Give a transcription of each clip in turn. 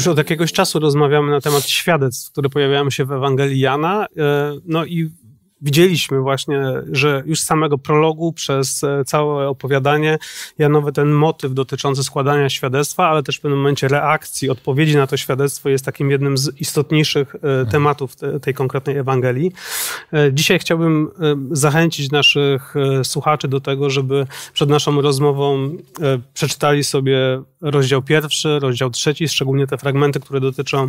Już od jakiegoś czasu rozmawiamy na temat świadectw, które pojawiają się w Ewangelii Jana. E, no i widzieliśmy właśnie, że już z samego prologu przez e, całe opowiadanie Janowy ten motyw dotyczący składania świadectwa, ale też w pewnym momencie reakcji, odpowiedzi na to świadectwo jest takim jednym z istotniejszych e, tematów tej konkretnej Ewangelii. E, dzisiaj chciałbym zachęcić naszych słuchaczy do tego, żeby przed naszą rozmową przeczytali sobie rozdział pierwszy, rozdział trzeci, szczególnie te fragmenty, które dotyczą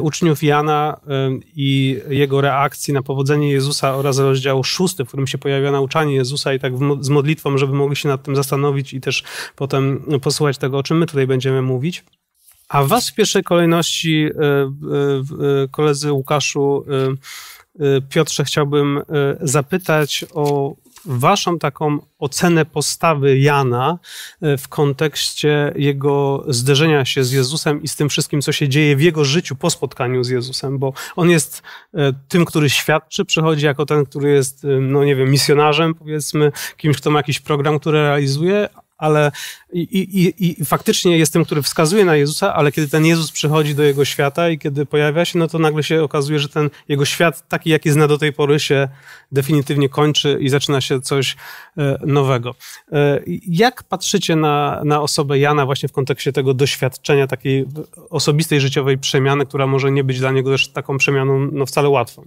uczniów Jana i jego reakcji na powodzenie Jezusa oraz rozdział szósty, w którym się pojawia nauczanie Jezusa i tak z modlitwą, żeby mogli się nad tym zastanowić i też potem posłuchać tego, o czym my tutaj będziemy mówić. A was w pierwszej kolejności, e, e, e, koledzy Łukaszu, Piotrze, chciałbym zapytać o waszą taką ocenę postawy Jana e, w kontekście jego zderzenia się z Jezusem i z tym wszystkim, co się dzieje w jego życiu po spotkaniu z Jezusem, bo on jest e, tym, który świadczy, przychodzi jako ten, który jest, e, no nie wiem, misjonarzem, powiedzmy, kimś, kto ma jakiś program, który realizuje, ale i, i, i faktycznie jest tym, który wskazuje na Jezusa, ale kiedy ten Jezus przychodzi do jego świata i kiedy pojawia się, no to nagle się okazuje, że ten jego świat, taki jaki zna do tej pory, się definitywnie kończy i zaczyna się coś e, nowego. E, jak patrzycie na, na osobę Jana właśnie w kontekście tego doświadczenia takiej osobistej, życiowej przemiany, która może nie być dla niego też taką przemianą no, wcale łatwą?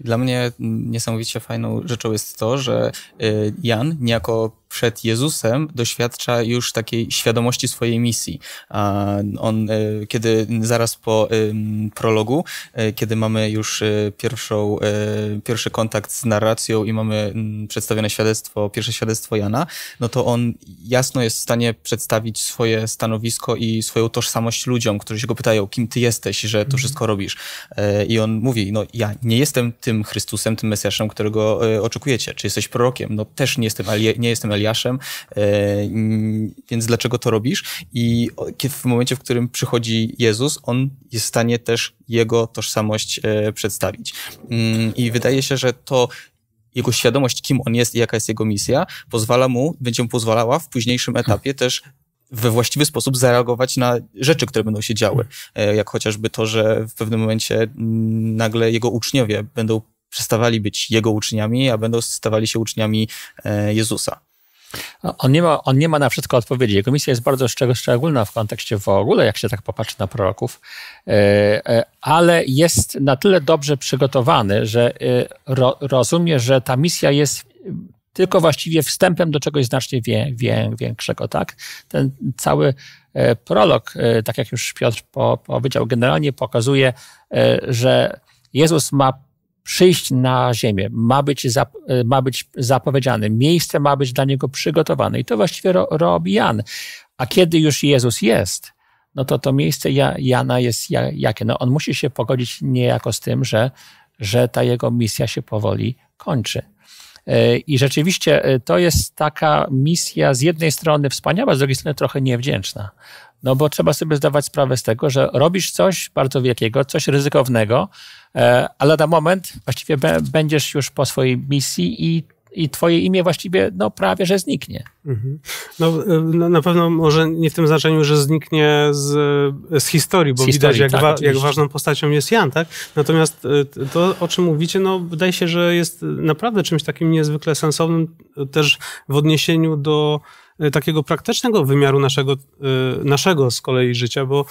Dla mnie niesamowicie fajną rzeczą jest to, że e, Jan niejako przed Jezusem doświadcza już takiej świadomości swojej misji. On, e, kiedy zaraz po prologu, e, kiedy mamy już e, pierwszą, pierwszy kontakt z narracją i mamy przedstawione świadectwo, pierwsze świadectwo Jana, no to on jasno jest w stanie przedstawić swoje stanowisko i swoją tożsamość ludziom, którzy się go pytają, kim ty jesteś, że to mhm. wszystko robisz. I on mówi, no ja nie jestem tym Chrystusem, tym Mesjaszem, którego oczekujecie. Czy jesteś prorokiem? No też nie jestem, ale nie jestem Eliaszem Eliaszem, e, więc dlaczego to robisz? I w momencie, w którym przychodzi Jezus, on jest w stanie też jego tożsamość e, przedstawić. Mm, I wydaje się, że to jego świadomość, kim on jest i jaka jest jego misja, pozwala mu, będzie mu pozwalała w późniejszym etapie też we właściwy sposób zareagować na rzeczy, które będą się działy. E, jak chociażby to, że w pewnym momencie nagle jego uczniowie będą przestawali być jego uczniami, a będą stawali się uczniami Jezusa. No, on nie, ma, on nie ma na wszystko odpowiedzi. Jego misja jest bardzo szczególna w kontekście w ogóle, jak się tak popatrzy na proroków, e, e, ale jest na tyle dobrze przygotowany, że e, rozumie, że ta misja jest tylko właściwie wstępem do czegoś znacznie wie, wie, większego. Tak? Ten cały prolog, tak jak już Piotr powiedział, generalnie pokazuje, że Jezus ma przyjść na ziemię, ma być, zap, e, ma być zapowiedziane, miejsce ma być dla niego przygotowane. I to właściwie ro, robi Jan. A kiedy już Jezus jest, no to to miejsce Jana jest jakie? No on musi się pogodzić niejako z tym, że, że ta jego misja się powoli kończy. E, I rzeczywiście e, to jest taka misja z jednej strony wspaniała, z drugiej strony trochę niewdzięczna, no bo trzeba sobie zdawać sprawę z tego, że robisz coś bardzo wielkiego, coś ryzykownego, e, ale na moment właściwie będziesz już po swojej misji i i twoje imię właściwie no, prawie, że zniknie. Mhm. No, e, na pewno może nie w tym znaczeniu, że zniknie z, e, z historii, bo z widać, jak, tak, wa jak ważną postacią jest Jan, tak? Natomiast to, o czym mówicie, no, wydaje się, że jest naprawdę czymś takim niezwykle sensownym też w odniesieniu do Y, takiego praktycznego wymiaru naszego, y, naszego z kolei życia, bo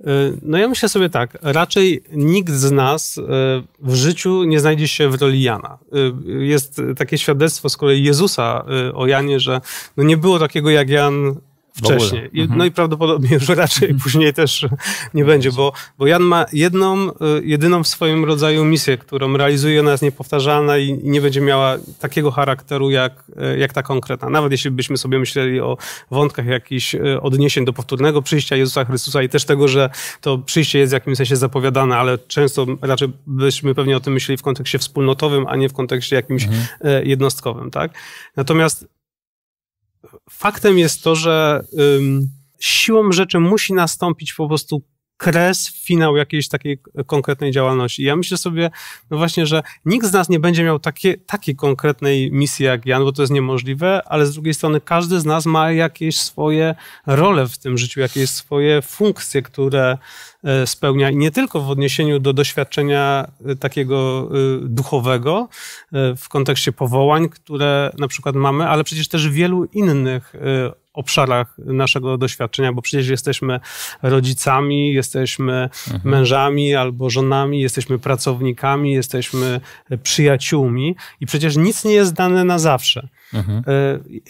y, no ja myślę sobie tak, raczej nikt z nas w życiu nie znajdzie się w roli Jana. Jest takie świadectwo z kolei Jezusa o Janie, że no nie było takiego jak Jan wcześniej. Mhm. No i prawdopodobnie już raczej mhm. później też nie będzie, bo, bo Jan ma jedną, y, jedyną w swoim rodzaju misję, którą realizuje, ona jest niepowtarzalna i nie będzie miała takiego charakteru jak, y, jak ta konkretna. Nawet jeśli byśmy sobie myśleli o wątkach jakichś y, odniesień do powtórnego przyjścia Jezusa Chrystusa i też tego, że to przyjście jest w jakimś sensie zapowiadane, ale często raczej byśmy pewnie o tym myśleli w kontekście wspólnotowym, a nie w kontekście jakimś mhm. jednostkowym, tak? Natomiast faktem jest to, że ym, siłą rzeczy musi nastąpić po prostu kres, finał jakiejś takiej konkretnej działalności. I ja myślę sobie, no właśnie, że nikt z nas nie będzie miał takie, takiej konkretnej misji jak Jan, bo to jest niemożliwe, ale z drugiej strony każdy z nas ma jakieś swoje role w tym życiu, jakieś swoje funkcje, które E, spełnia i nie tylko w odniesieniu do doświadczenia e, takiego e, duchowego w kontekście powołań, które na przykład mamy, ale przecież też w wielu innych obszarach naszego doświadczenia, bo przecież jesteśmy rodzicami, jesteśmy mhm. mężami albo żonami, jesteśmy pracownikami, jesteśmy przyjaciółmi i przecież nic nie jest dane na zawsze. Mhm.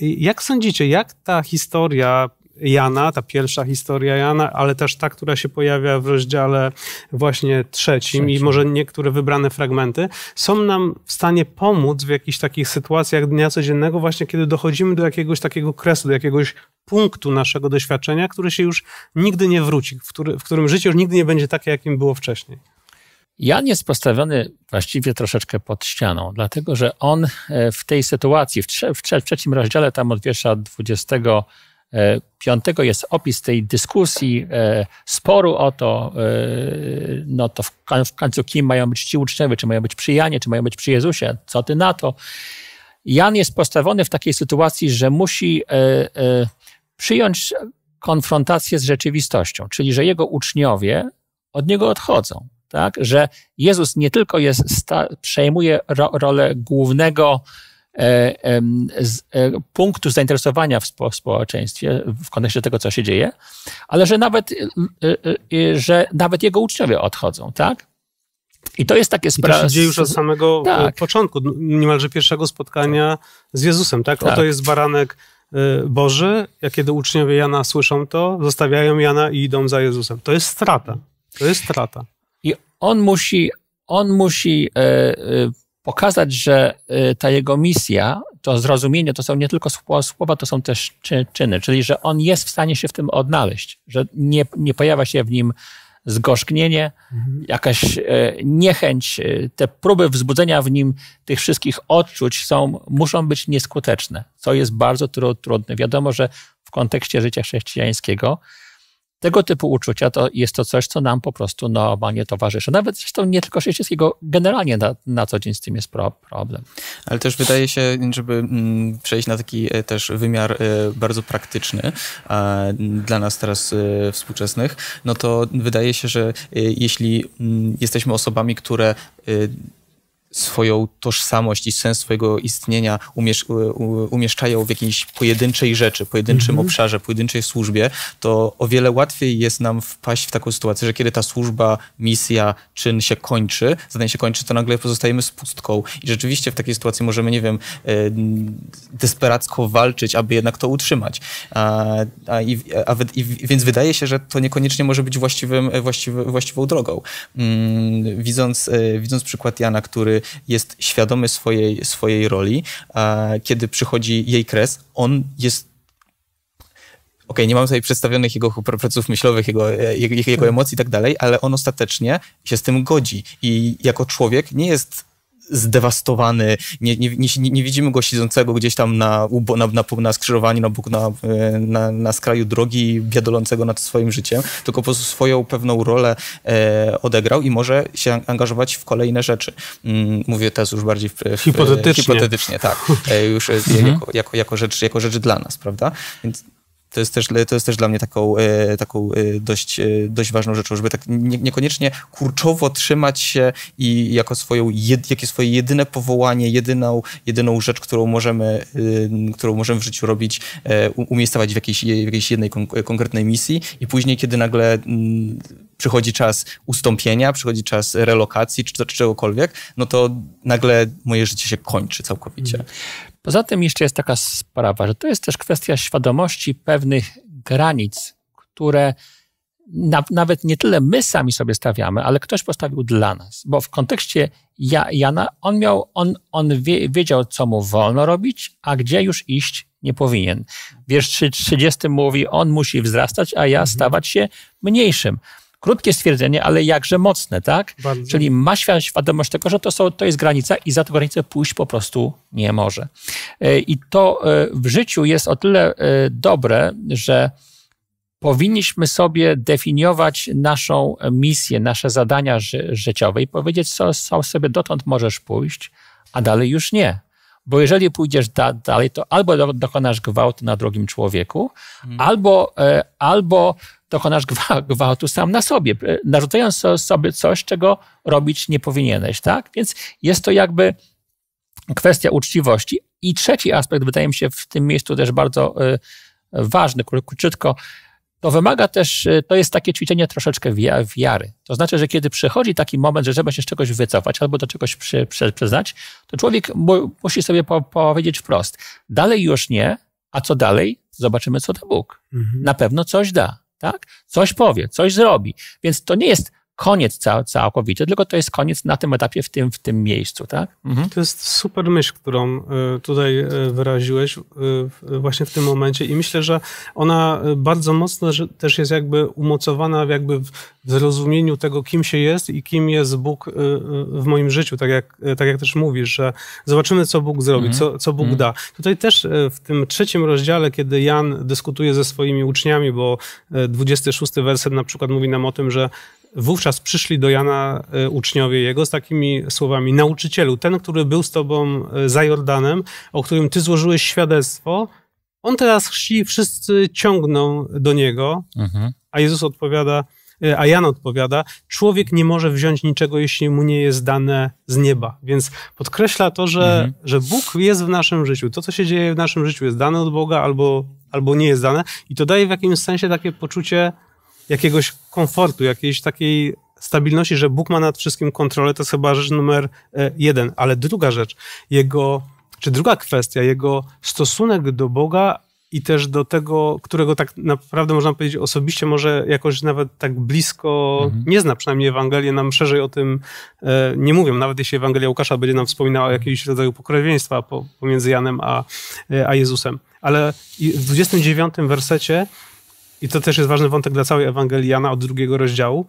Jak sądzicie, jak ta historia Jana, ta pierwsza historia Jana, ale też ta, która się pojawia w rozdziale właśnie trzecim i może niektóre wybrane fragmenty, są nam w stanie pomóc w jakichś takich sytuacjach dnia codziennego, właśnie kiedy dochodzimy do jakiegoś takiego kresu, do jakiegoś punktu naszego doświadczenia, który się już nigdy nie wróci, w, który, w którym życie już nigdy nie będzie takie, jakim było wcześniej. Jan jest postawiony właściwie troszeczkę pod ścianą, dlatego że on e, w tej sytuacji, w, trze w trzecim rozdziale, tam od wiersza 20 Piątego jest opis tej dyskusji, e, sporu o to, e, no to w końcu kim mają być ci uczniowie, czy mają być przy Janie, czy mają być przy Jezusie, co ty na to. Jan jest postawiony w takiej sytuacji, że musi e, przyjąć konfrontację z rzeczywistością, czyli że jego uczniowie od niego odchodzą. Tak? Że Jezus nie tylko jest, przejmuje ro, rolę głównego E, z e, punktu zainteresowania w społeczeństwie w kontekście tego, co się dzieje, ale że nawet, e, że nawet jego uczniowie odchodzą, tak? I to jest takie sprawa. To się dzieje już od samego tak. początku, niemalże pierwszego spotkania z Jezusem, tak? tak? Oto jest baranek Boży, jak kiedy uczniowie Jana słyszą to, zostawiają Jana i idą za Jezusem. To jest strata. To jest strata. I on musi, on musi pokazać, że y, ta jego misja, to zrozumienie to są nie tylko słowa, to są też czyny, czyli że on jest w stanie się w tym odnaleźć, że nie, nie pojawia się w nim zgorzknienie, mhm. jakaś y, niechęć, y, te próby wzbudzenia w nim tych wszystkich odczuć są, muszą być nieskuteczne, co jest bardzo trudne. Wiadomo, że w kontekście życia chrześcijańskiego tego typu uczucia to jest to coś, co nam po prostu normalnie towarzyszy. Nawet zresztą nie tylko chrześcijańskiego, generalnie na, na co dzień z tym jest pro, problem. Ale też wydaje się, żeby mm, przejść na taki e, też wymiar e, bardzo praktyczny e, dla nas teraz współczesnych, no to wydaje się, że jeśli mm, jesteśmy osobami, które swoją tożsamość i sens swojego istnienia umiesz, umieszczają w jakiejś pojedynczej rzeczy, pojedynczym mm obszarze, pojedynczej służbie, to o wiele łatwiej jest nam wpaść w taką sytuację, że kiedy ta służba, misja, czyn się kończy, zadanie się kończy, to nagle pozostajemy z pustką. I rzeczywiście w takiej sytuacji możemy, nie wiem, e, desperacko walczyć, aby jednak to utrzymać. A, a, i, a, i, więc wydaje się, że to niekoniecznie może być właściwym, właściwy, właściwą drogą. Mm, widząc, e, widząc przykład Jana, który jest świadomy swojej, swojej roli, kiedy przychodzi jej kres, on jest OK, nie mam tutaj przedstawionych jego procesów myślowych, jego, e, jego, jego tak. emocji i tak dalej, ale on ostatecznie się z tym godzi. I jako człowiek nie jest zdewastowany, nie, nie, nie, nie, widzimy go siedzącego gdzieś tam na, na, na, na skrzyżowaniu, na, na, na, na skraju drogi, biadolącego nad swoim życiem, tylko po prostu swoją pewną rolę e, odegrał i może się angażować w kolejne rzeczy. Mm, mówię teraz już bardziej w, w, hipotetycznie. hipotetycznie, tak. E, już jako, jako, jako, rzecz, jako rzecz dla nas, prawda? Więc to jest też, to jest też dla mnie taką, e, taką e, dość, e, dość ważną rzeczą, żeby tak nie, niekoniecznie kurczowo trzymać się i jako swoją, jed, jakie swoje jedyne powołanie, jedyną, jedyną rzecz, którą możemy, którą możemy w życiu robić, umiejscować w jakiejś, w jakiejś jednej konkretnej misji i później, kiedy nagle mm, przychodzi czas ustąpienia, przychodzi czas relokacji czy, czy czegokolwiek, no to nagle moje życie się kończy całkowicie. Mhm. Poza tym jeszcze jest taka sprawa, że to jest też kwestia świadomości pewnych granic, które na, nawet nie tyle my sami sobie stawiamy, ale ktoś postawił dla nas. Bo w kontekście ja, Jana, on, miał, on, on wie, wiedział, co mu wolno robić, a gdzie już iść nie powinien. Wiersz 30 mówi, on musi wzrastać, a ja mhm. stawać się mniejszym. Krótkie stwierdzenie, ale jakże mocne, tak? Bardzo. Czyli ma świadomość tego, że to, są, to jest granica i za tę granicę pójść po prostu nie może. E, I to e, w życiu jest o tyle e, dobre, że powinniśmy sobie definiować naszą misję, nasze zadania ży życiowe i powiedzieć, co, co sobie dotąd możesz pójść, a dalej już nie. Bo jeżeli pójdziesz da dalej, to albo dokonasz gwałtu na drugim człowieku, hmm. albo, e, albo dokonasz gwałtu sam na sobie, e, narzucając sobie coś, czego robić nie powinieneś, tak? Więc jest to jakby kwestia uczciwości. I trzeci aspekt, wydaje mi się, w tym miejscu też bardzo e, ważny, króciutko, to wymaga też, e, to jest takie ćwiczenie troszeczkę wiary. To znaczy, że kiedy przychodzi taki moment, że trzeba się z czegoś wycofać albo do czegoś przy, przy, przyznać, to człowiek mu, musi sobie po, powiedzieć wprost, dalej już nie, a co dalej? Zobaczymy, co da Bóg. Mhm. Na pewno coś da tak? Coś powie, coś zrobi. Więc to nie jest koniec cał, całkowity, tylko to jest koniec na tym etapie, w tym, w tym miejscu, tak? Mhm. To jest super myśl, którą e, tutaj e, wyraziłeś e, właśnie w tym momencie i myślę, że ona bardzo mocno też jest jakby umocowana jakby w zrozumieniu tego, kim się jest i kim jest Bóg w moim życiu, tak jak, tak jak też mówisz, że zobaczymy, co Bóg zrobi, mhm. co, co Bóg mhm. da. Tutaj też w tym trzecim rozdziale, kiedy Jan dyskutuje ze swoimi uczniami, bo 26 werset na przykład mówi nam o tym, że Wówczas przyszli do Jana e, uczniowie jego z takimi słowami: Nauczycielu, ten, który był z tobą e, za Jordanem, o którym ty złożyłeś świadectwo, on teraz chrzci, wszyscy ciągną do niego. Mhm. A Jezus odpowiada, e, a Jan odpowiada: Człowiek nie może wziąć niczego, jeśli mu nie jest dane z nieba. Więc podkreśla to, że, mhm. że Bóg jest w naszym życiu. To, co się dzieje w naszym życiu, jest dane od Boga albo, albo nie jest dane. I to daje w jakimś sensie takie poczucie jakiegoś komfortu, jakiejś takiej stabilności, że Bóg ma nad wszystkim kontrolę, to jest chyba rzecz numer e, jeden. Ale druga rzecz, jego, czy druga kwestia, jego stosunek do Boga i też do tego, którego tak naprawdę można powiedzieć osobiście, może jakoś nawet tak blisko mhm. nie zna, przynajmniej Ewangelie nam szerzej o tym e, nie mówią. Nawet jeśli Ewangelia Łukasza będzie nam wspominała o mhm. jakimś rodzaju pokrewieństwa po, pomiędzy Janem a, e, a Jezusem. Ale w 29 wersecie i to też jest ważny wątek dla całej Ewangeliana od drugiego rozdziału,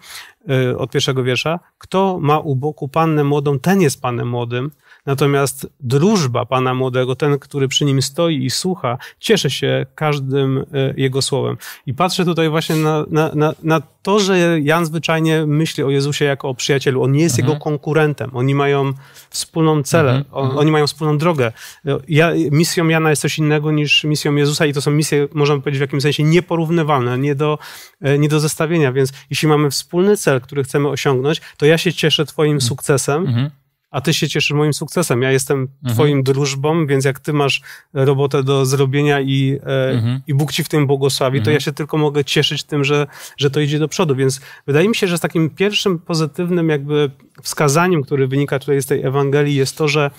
y, od pierwszego wiersza. Kto ma u boku pannę młodą, ten jest panem młodym. Natomiast drużba pana młodego, ten, który przy nim stoi i słucha, cieszy się każdym e, jego słowem. I patrzę tutaj właśnie na, na, na, na to, że Jan zwyczajnie myśli o Jezusie jako o przyjacielu. On nie jest mhm. jego konkurentem. Oni mają wspólną celę, mhm. on, mhm. oni mają wspólną drogę. E, ja, misją Jana jest coś innego niż misją Jezusa i to są misje, można powiedzieć, w jakimś sensie nieporównywalne, nie do, e, nie do zestawienia. Więc jeśli mamy wspólny cel, który chcemy osiągnąć, to ja się cieszę twoim mhm. sukcesem, mhm a ty się cieszysz moim sukcesem. Ja jestem mhm. twoim drużbą, więc jak ty masz robotę do zrobienia i, e, mhm. i Bóg ci w tym błogosławi, mhm. to ja mhm. się tylko mogę cieszyć tym, że, że to idzie do przodu. Więc wydaje mi się, że takim pierwszym pozytywnym jakby wskazaniem, który wynika tutaj z tej Ewangelii jest to, że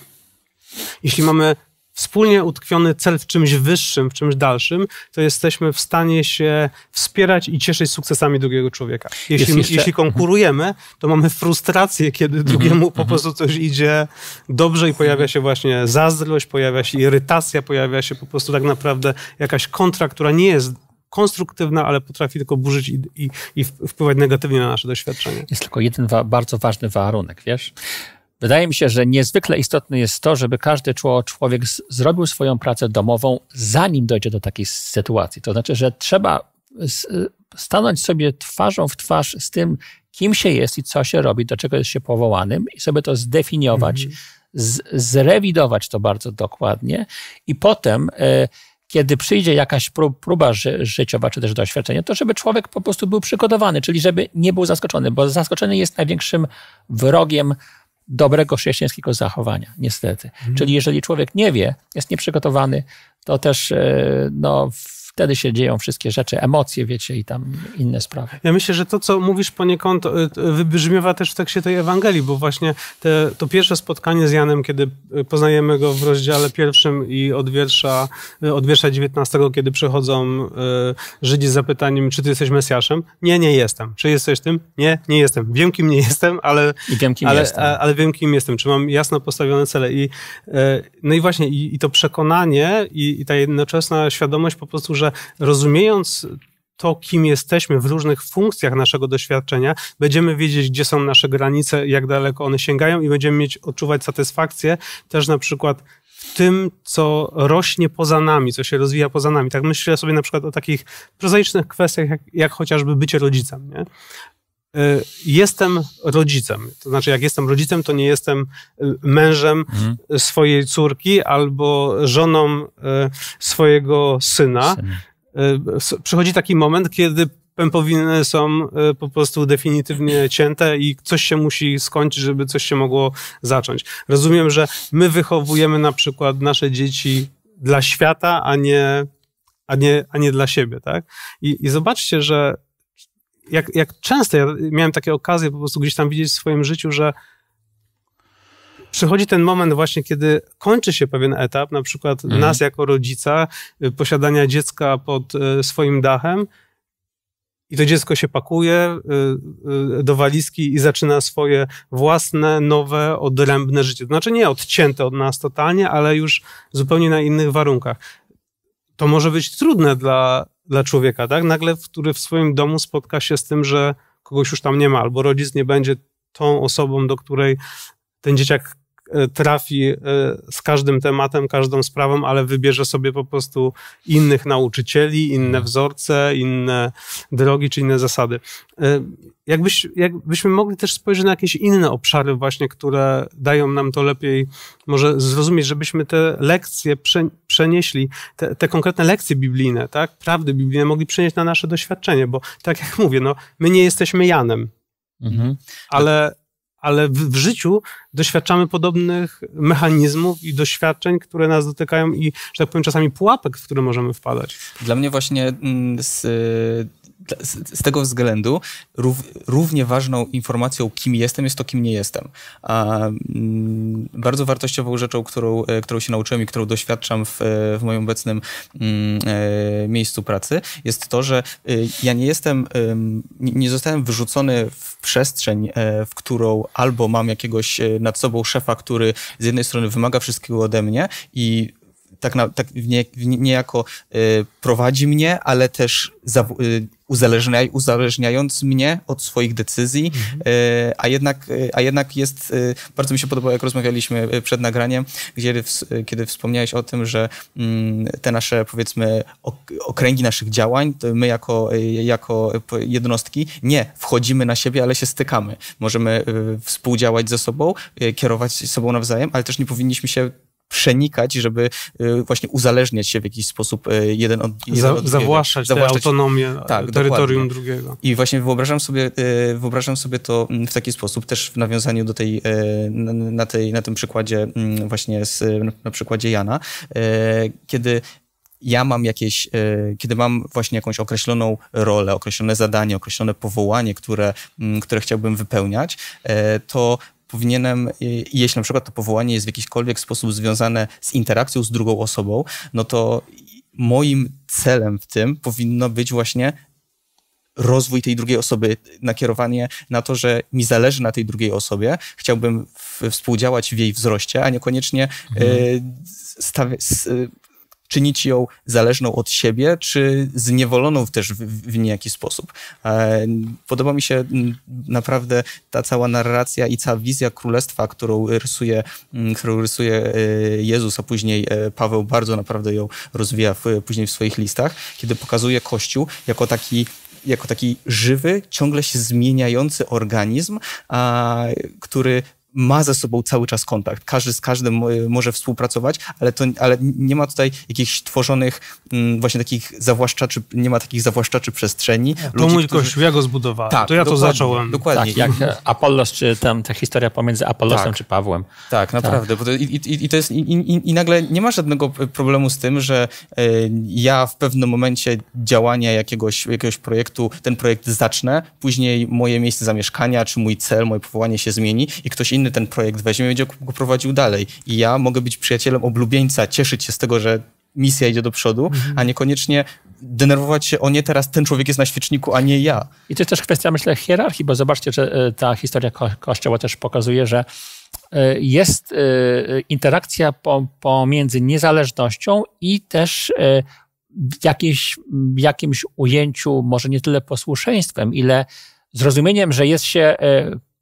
jeśli mamy wspólnie utkwiony cel w czymś wyższym, w czymś dalszym, to jesteśmy w stanie się wspierać i cieszyć sukcesami drugiego człowieka. Jeśli, jeszcze... jeśli konkurujemy, to mamy frustrację, kiedy mhm, drugiemu po mhm. prostu coś idzie dobrze i pojawia się właśnie zazdrość, pojawia się irytacja, pojawia się po prostu tak naprawdę jakaś kontra, która nie jest konstruktywna, ale potrafi tylko burzyć i, i, i wpływać negatywnie na nasze doświadczenie. Jest tylko jeden wa bardzo ważny warunek, wiesz? Wydaje mi się, że niezwykle istotne jest to, żeby każdy człowiek zrobił swoją pracę domową, zanim dojdzie do takiej sytuacji. To znaczy, że trzeba stanąć sobie twarzą w twarz z tym, kim się jest i co się robi, do czego jest się powołanym, i sobie to zdefiniować, mhm. zrewidować to bardzo dokładnie, i potem. E, kiedy przyjdzie jakaś próba życiowa, czy też doświadczenie, to żeby człowiek po prostu był przygotowany, czyli żeby nie był zaskoczony, bo zaskoczenie jest największym wrogiem dobrego chrześcijańskiego zachowania, niestety. Mhm. Czyli jeżeli człowiek nie wie, jest nieprzygotowany, to też e, no, wtedy się dzieją wszystkie rzeczy, emocje, wiecie, i tam inne sprawy. Ja myślę, że to, co mówisz poniekąd y, y, wybrzmiewa też w tekście tej Ewangelii, bo właśnie te, to pierwsze spotkanie z Janem, kiedy y, poznajemy go w rozdziale pierwszym i od wiersza, od wiersza 19, kiedy przychodzą Żydzi z zapytaniem, czy ty jesteś Mesjaszem? Nie, nie jestem. Czy jesteś tym? Nie, nie jestem. Wiem, kim nie jestem, ale, I wiem, kim ale, jestem. Ale, ale wiem, kim jestem. Czy mam jasno postawione cele? I, no i właśnie, i, i to przekonanie i, i ta jednoczesna świadomość po prostu, że że rozumiejąc to, kim jesteśmy w różnych funkcjach naszego doświadczenia, będziemy wiedzieć, gdzie są nasze granice, jak daleko one sięgają i będziemy mieć odczuwać satysfakcję też na przykład w tym, co rośnie poza nami, co się rozwija poza nami. Tak myślę sobie na przykład o takich prozaicznych kwestiach, jak, jak chociażby bycie rodzicem. Nie? Y, jestem rodzicem. To znaczy, jak jestem rodzicem, to nie jestem y, mężem mhm. swojej córki albo żoną y, swojego syna. Przychodzi taki moment, kiedy pępowiny są po prostu definitywnie cięte i coś się musi skończyć, żeby coś się mogło zacząć. Rozumiem, że my wychowujemy na przykład nasze dzieci dla świata, a nie, a nie, a nie dla siebie, tak? I, i zobaczcie, że jak, jak często ja miałem takie okazje po prostu gdzieś tam widzieć w swoim życiu, że przychodzi ten moment właśnie, kiedy kończy się pewien etap, na przykład mhm. nas jako rodzica, y, posiadania dziecka pod y, swoim dachem i to dziecko się pakuje y, do walizki i zaczyna swoje własne, nowe, odrębne życie. To znaczy nie odcięte od nas totalnie, ale już zupełnie na innych warunkach to może być trudne dla, dla człowieka, tak? Nagle, który w swoim domu spotka się z tym, że kogoś już tam nie ma, albo rodzic nie będzie tą osobą, do której ten dzieciak E, trafi e, z każdym tematem, każdą sprawą, ale wybierze sobie po prostu innych nauczycieli, inne wzorce, inne drogi czy inne zasady. E, jakbyś, jakbyśmy mogli też spojrzeć na jakieś inne obszary właśnie, które dają nam to lepiej może zrozumieć, żebyśmy te lekcje przenieśli, te, te konkretne lekcje biblijne, tak, prawdy biblijne mogli przenieść na nasze doświadczenie, bo tak jak mówię, no, my nie jesteśmy Janem, mhm. ale ale w, w, życiu doświadczamy podobnych mechanizmów i doświadczeń, które nas dotykają i, że tak powiem, czasami pułapek, w który możemy wpadać. Dla mnie właśnie mm, z z tego względu rów, równie ważną informacją, kim jestem, jest to, kim nie jestem. A mm, bardzo wartościową rzeczą, którą, e, którą się nauczyłem i którą doświadczam w, e, w moim obecnym mm, e, miejscu pracy, jest to, że ja nie jestem, nie zostałem wyrzucony w przestrzeń, w którą albo mam jakiegoś nad sobą szefa, który z jednej strony wymaga wszystkiego ode mnie i tak, na, tak nie, niejako y, prowadzi mnie, ale też za, y, uzależniaj, uzależniając mnie od swoich decyzji, mhm. y, a, jednak, y, a jednak jest, y, bardzo mi się podobało, jak rozmawialiśmy y, przed nagraniem, gdzie, w, kiedy wspomniałeś o tym, że mm, te nasze, powiedzmy, okręgi naszych działań, my jako, jako jednostki nie wchodzimy na siebie, ale się stykamy. Możemy współdziałać ze sobą, kierować sobą nawzajem, ale też nie powinniśmy się przenikać, żeby y, właśnie uzależniać się w jakiś sposób y, jeden od, jeden Za, od Zawłaszczać, zawłaszczać autonomię e, tak, terytorium dokładnie. drugiego. I właśnie wyobrażam sobie, y, wyobrażam sobie to mm, w taki sposób, też w nawiązaniu do tej, na, tej, na tym przykładzie mm, właśnie z, na przykładzie Jana, kiedy ja mam jakieś, kiedy mam właśnie jakąś określoną rolę, określone zadanie, określone powołanie, które, mm, które chciałbym wypełniać, to powinienem, jeśli na przykład to powołanie jest w jakikolwiek sposób związane z interakcją z drugą osobą, no to moim celem w tym powinno być właśnie rozwój tej drugiej osoby, nakierowanie na to, że mi zależy na tej drugiej osobie, chciałbym w, współdziałać w jej wzroście, a niekoniecznie mhm. y, y czynić ją zależną od siebie, czy zniewoloną też w, w niejaki sposób. E, podoba mi się mm, naprawdę ta cała narracja i cała wizja królestwa, którą rysuje, mm, którą rysuje e, Jezus, a później e, Paweł bardzo naprawdę ją rozwija w, później w swoich listach, kiedy pokazuje Kościół jako taki jako taki żywy, ciągle się zmieniający organizm, a, który ma ze sobą cały czas kontakt. Każdy z każdym e, może współpracować, ale, to, ale nie ma tutaj jakichś tworzonych mm, właśnie takich zawłaszczaczy, nie ma takich zawłaszczaczy przestrzeni. To ludzi, mój którzy... kościół, ja go zbudowałem, tak, to ja to zacząłem. Dokładnie. Tak, jak e, Apollos, czy tam ta historia pomiędzy Apollosem tak, czy Pawłem. Tak, tak. naprawdę. Tak. To, i, i, i, to jest, i, i, nagle nie ma żadnego e, problemu z tym, że y, ja w pewnym momencie działania jakiegoś, jakiegoś projektu, ten projekt zacznę, później moje miejsce zamieszkania, czy mój cel, moje powołanie się zmieni i ktoś inny inny ten projekt weźmie, będzie go prowadził dalej. I ja mogę być przyjacielem oblubieńca, cieszyć się z tego, że misja idzie do przodu, mhm. a niekoniecznie denerwować się, o nie, teraz ten człowiek jest na świeczniku, a nie ja. I to jest też kwestia, myślę, hierarchii, bo zobaczcie, że e, ta historia ko Kościoła też pokazuje, że e, jest e, interakcja pomiędzy niezależnością i też w jakimś ujęciu, może nie tyle posłuszeństwem, ile zrozumieniem, że jest się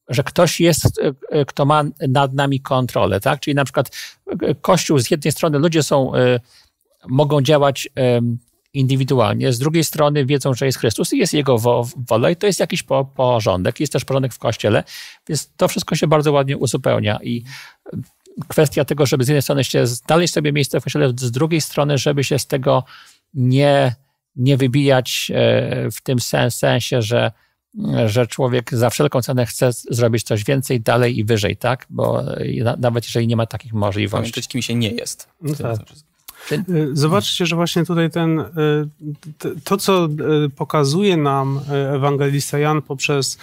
że ktoś jest, e, e, kto ma nad nami kontrolę, tak? Czyli na przykład e, Kościół z jednej strony ludzie są, mogą działać indywidualnie, z drugiej strony wiedzą, że jest Chrystus i jest Jego wola i to jest jakiś porządek, jest też porządek w Kościele, więc to wszystko się bardzo ładnie uzupełnia i kwestia tego, żeby z jednej strony się znaleźć sobie miejsce w Kościele, z drugiej strony, żeby się z tego nie, nie wybijać w tym sensie, że że człowiek za wszelką cenę chce zrobić coś więcej, dalej i wyżej, tak? Bo nawet jeżeli nie ma takich możliwości. Pamiętać, kim się nie jest. No tak. Y, zobaczcie, że właśnie tutaj ten, y, to, co y, pokazuje nam ewangelista Jan poprzez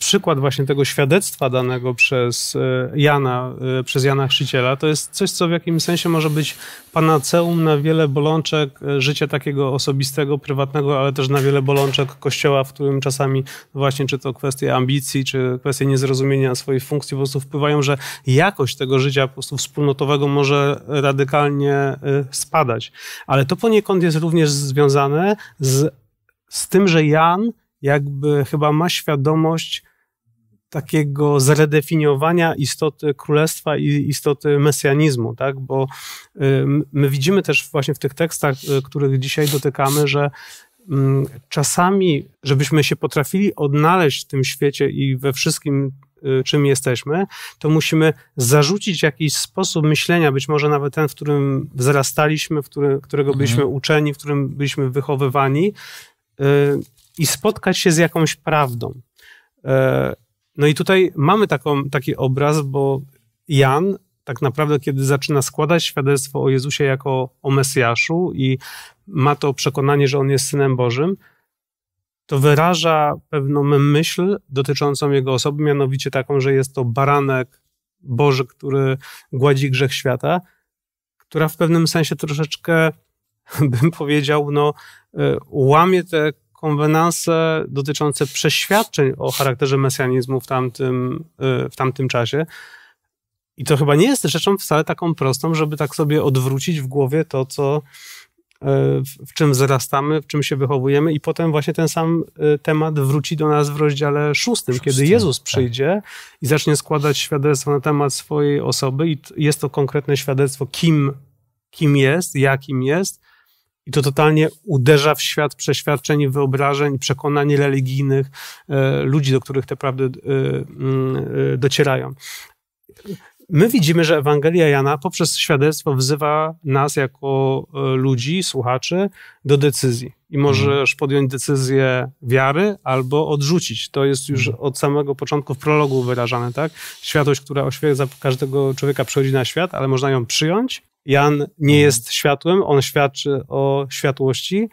przykład właśnie tego świadectwa danego przez Jana, przez Jana Chrzciciela, to jest coś, co w jakimś sensie może być panaceum na wiele bolączek życia takiego osobistego, prywatnego, ale też na wiele bolączek Kościoła, w którym czasami właśnie czy to kwestie ambicji, czy kwestie niezrozumienia swoich funkcji po prostu wpływają, że jakość tego życia po prostu wspólnotowego może radykalnie Y, spadać. Ale to poniekąd jest również związane z, z tym, że Jan jakby chyba ma świadomość takiego zredefiniowania istoty królestwa i istoty mesjanizmu, tak? Bo y, my widzimy też właśnie w tych tekstach, y, których dzisiaj dotykamy, że mm, czasami, żebyśmy się potrafili odnaleźć w tym świecie i we wszystkim Y, czym jesteśmy, to musimy zarzucić jakiś sposób myślenia, być może nawet ten, w którym wzrastaliśmy, w który, którego mhm. byliśmy mhm. uczeni, w którym byliśmy wychowywani, y, i spotkać się z jakąś prawdą. E, no i tutaj mamy taką, taki obraz, bo Jan tak naprawdę, kiedy zaczyna składać świadectwo o Jezusie jako o Mesjaszu i ma to przekonanie, że On jest Synem Bożym, to wyraża pewną myśl dotyczącą jego osoby, mianowicie taką, że jest to baranek Boży, który gładzi grzech świata, która w pewnym sensie troszeczkę, bym powiedział, no, e, łamie te konwenanse dotyczące przeświadczeń o charakterze mesjanizmu w tamtym, e, w tamtym czasie. I to chyba nie jest rzeczą wcale taką prostą, żeby tak sobie odwrócić w głowie to, co E, w czym wzrastamy, w czym się wychowujemy, i potem właśnie ten sam e, temat wróci do nas w rozdziale szóstym, kiedy tak. Jezus przyjdzie tak. i zacznie składać świadectwo na temat swojej osoby, i jest to konkretne świadectwo, kim, kim jest, jakim jest. I to totalnie uderza w świat przeświadczeń, wyobrażeń, przekonań religijnych e, ludzi, do których te prawdy mm, docierają my widzimy, że Ewangelia Jana poprzez świadectwo wzywa nas jako e, ludzi, słuchaczy do decyzji. I możesz mhm. podjąć decyzję wiary albo odrzucić. To jest już mhm. od samego początku w prologu wyrażane, tak? Światłość, która oświeca każdego człowieka, przychodzi na świat, ale można ją przyjąć. Jan nie mhm. jest światłem, on świadczy o światłości,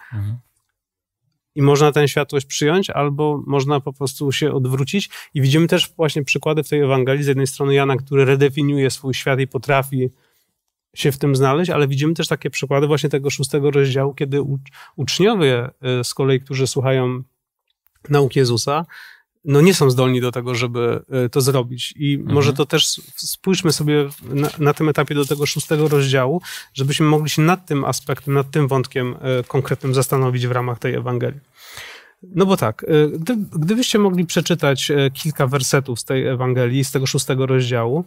i można tę światłość przyjąć, albo można po prostu się odwrócić. I widzimy też właśnie przykłady w tej Ewangelii. Z jednej strony Jana, który redefiniuje swój świat i potrafi się w tym znaleźć, ale widzimy też takie przykłady właśnie tego szóstego rozdziału, kiedy uczniowie y, z kolei, którzy słuchają nauki Jezusa, no nie są zdolni do tego, żeby e, to zrobić. I mhm. może to też spójrzmy sobie na, na, tym etapie do tego szóstego rozdziału, żebyśmy mogli się nad tym aspektem, nad tym wątkiem e, konkretnym zastanowić w ramach tej Ewangelii. No bo tak, e, gdy, gdybyście mogli przeczytać kilka wersetów z tej Ewangelii, z tego szóstego rozdziału,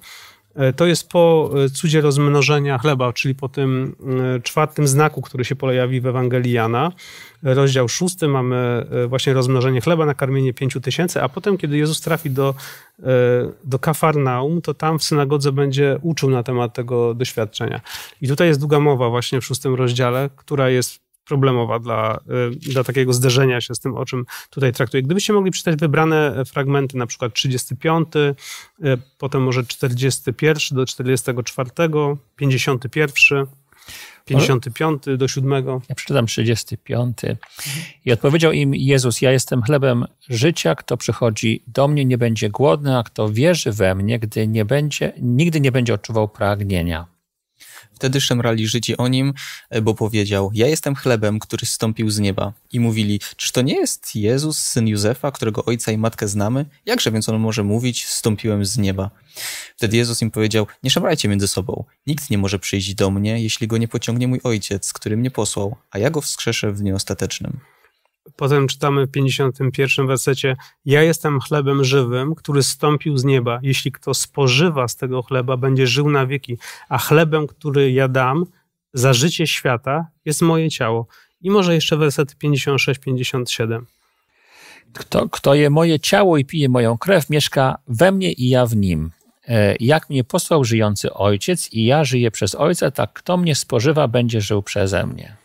E, to jest po e, cudzie rozmnożenia chleba, czyli po tym e, czwartym znaku, który się pojawi w Ewangelii Jana. Rozdział szósty mamy właśnie rozmnożenie chleba na karmienie pięciu tysięcy, a potem, kiedy Jezus trafi do, do Kafarnaum, to tam w synagodze będzie uczył na temat tego doświadczenia. I tutaj jest długa mowa właśnie w szóstym rozdziale, która jest problemowa dla, y, dla takiego zderzenia się z tym, o czym tutaj traktuję. Gdybyście mogli przeczytać wybrane e, fragmenty, na przykład 35, e, potem może 41 do 44, 51. 55 do 7. Ja przeczytam 35. I odpowiedział im Jezus: Ja jestem chlebem życia. Kto przychodzi do mnie, nie będzie głodny, a kto wierzy we mnie, gdy nie będzie, nigdy nie będzie odczuwał pragnienia. Wtedy szemrali Żydzi o nim, e, bo powiedział: Ja jestem chlebem, który zstąpił z nieba. I mówili: „Czy to nie jest Jezus, syn Józefa, którego ojca i matkę znamy? Jakże więc on może mówić: Zstąpiłem z nieba? Wtedy Jezus im powiedział: Nie szemrajcie między sobą. Nikt nie może przyjść do mnie, jeśli go nie pociągnie mój ojciec, który mnie posłał, a ja go wskrzeszę w dniu ostatecznym. Potem czytamy w 51 wersecie: Ja jestem chlebem żywym, który stąpił z nieba. Jeśli kto spożywa z tego chleba, będzie żył na wieki, a chlebem, który ja dam za życie świata, jest moje ciało. I może jeszcze wersety 56-57. Kto, kto je moje ciało i pije moją krew, mieszka we mnie i ja w nim. E, jak mnie posłał żyjący ojciec i ja żyję przez ojca, tak kto mnie spożywa, będzie żył przeze mnie.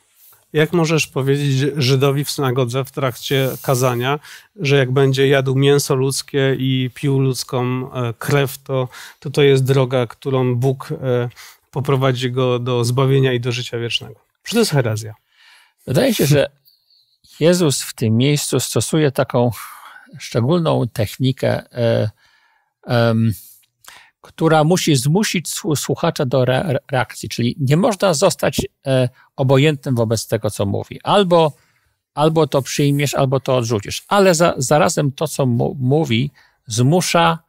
Jak możesz powiedzieć Żydowi w synagodze w trakcie kazania, że jak będzie jadł mięso ludzkie i pił ludzką e, krew, to, to to jest droga, którą Bóg e, poprowadzi go do zbawienia i do życia wiecznego? Czy to jest herezja. Wydaje się, że Jezus w tym miejscu stosuje taką szczególną technikę. Y, y, która musi zmusić słuchacza do re reakcji, czyli nie można zostać e, obojętnym wobec tego, co mówi. Albo, albo to przyjmiesz, albo to odrzucisz, ale za, zarazem to, co mu mówi, zmusza